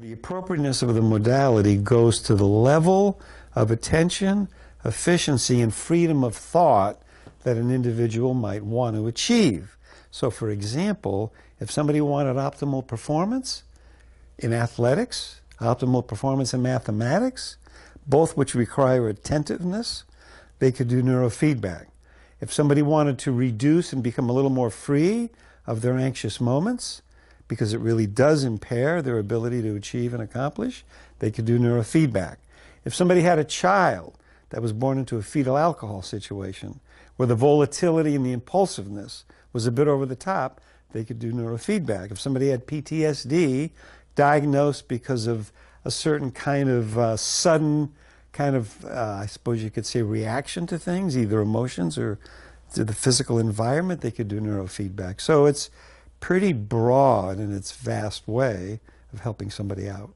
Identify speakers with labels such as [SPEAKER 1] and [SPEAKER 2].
[SPEAKER 1] The appropriateness of the modality goes to the level of
[SPEAKER 2] attention, efficiency, and freedom of thought that an individual might want to achieve. So, for example, if somebody wanted optimal performance in athletics, optimal performance in mathematics, both which require attentiveness, they could do neurofeedback. If somebody wanted to reduce and become a little more free of their anxious moments, because it really does impair their ability to achieve and accomplish. They could do neurofeedback. If somebody had a child that was born into a fetal alcohol situation where the volatility and the impulsiveness was a bit over the top, they could do neurofeedback. If somebody had PTSD diagnosed because of a certain kind of uh, sudden kind of, uh, I suppose you could say, reaction to things, either emotions or to the physical environment, they could do neurofeedback. So it's pretty broad in its vast way
[SPEAKER 1] of helping somebody out.